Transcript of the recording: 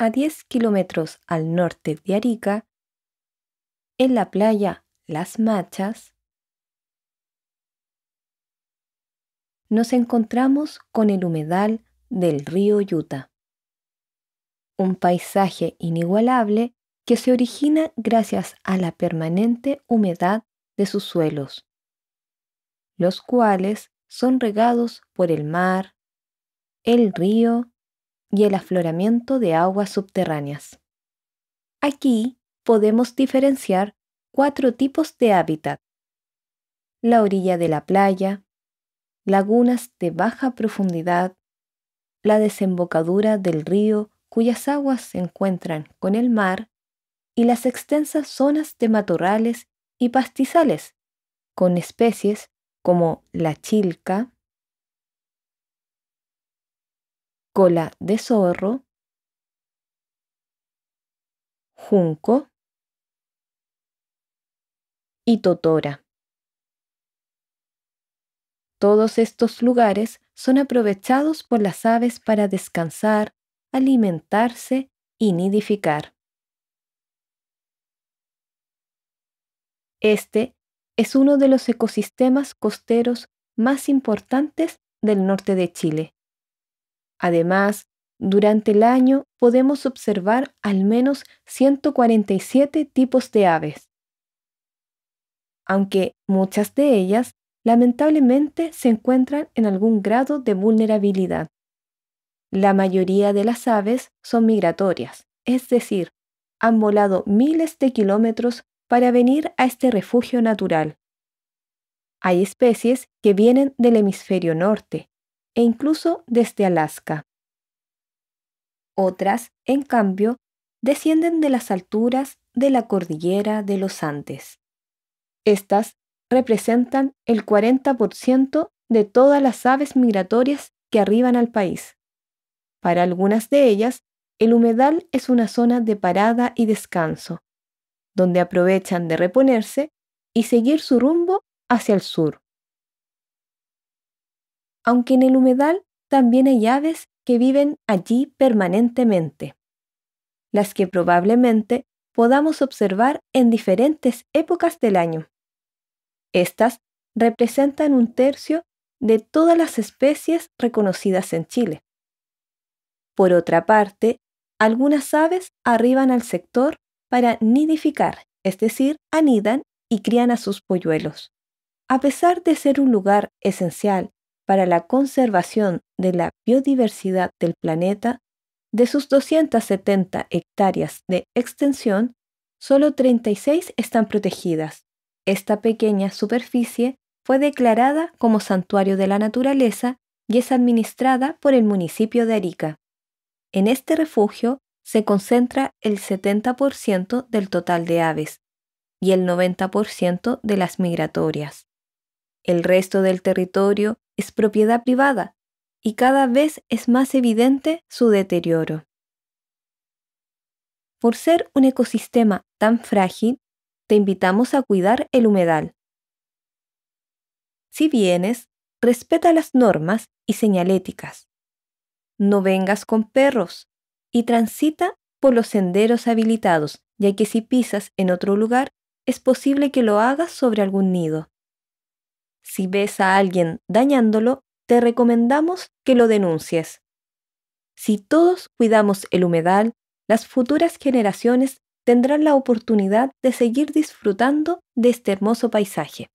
a 10 kilómetros al norte de Arica, en la playa Las Machas, nos encontramos con el humedal del río Yuta, un paisaje inigualable que se origina gracias a la permanente humedad de sus suelos, los cuales son regados por el mar, el río y el afloramiento de aguas subterráneas. Aquí podemos diferenciar cuatro tipos de hábitat. La orilla de la playa, lagunas de baja profundidad, la desembocadura del río cuyas aguas se encuentran con el mar y las extensas zonas de matorrales y pastizales, con especies como la chilca, cola de zorro, junco y totora. Todos estos lugares son aprovechados por las aves para descansar, alimentarse y nidificar. Este es uno de los ecosistemas costeros más importantes del norte de Chile Además, durante el año podemos observar al menos 147 tipos de aves, aunque muchas de ellas lamentablemente se encuentran en algún grado de vulnerabilidad. La mayoría de las aves son migratorias, es decir, han volado miles de kilómetros para venir a este refugio natural. Hay especies que vienen del hemisferio norte, e incluso desde Alaska. Otras, en cambio, descienden de las alturas de la cordillera de los Andes. Estas representan el 40% de todas las aves migratorias que arriban al país. Para algunas de ellas, el humedal es una zona de parada y descanso, donde aprovechan de reponerse y seguir su rumbo hacia el sur aunque en el humedal también hay aves que viven allí permanentemente, las que probablemente podamos observar en diferentes épocas del año. Estas representan un tercio de todas las especies reconocidas en Chile. Por otra parte, algunas aves arriban al sector para nidificar, es decir, anidan y crían a sus polluelos. A pesar de ser un lugar esencial para la conservación de la biodiversidad del planeta, de sus 270 hectáreas de extensión, solo 36 están protegidas. Esta pequeña superficie fue declarada como santuario de la naturaleza y es administrada por el municipio de Arica. En este refugio se concentra el 70% del total de aves y el 90% de las migratorias. El resto del territorio es propiedad privada y cada vez es más evidente su deterioro. Por ser un ecosistema tan frágil, te invitamos a cuidar el humedal. Si vienes, respeta las normas y señaléticas. No vengas con perros y transita por los senderos habilitados, ya que si pisas en otro lugar, es posible que lo hagas sobre algún nido. Si ves a alguien dañándolo, te recomendamos que lo denuncies. Si todos cuidamos el humedal, las futuras generaciones tendrán la oportunidad de seguir disfrutando de este hermoso paisaje.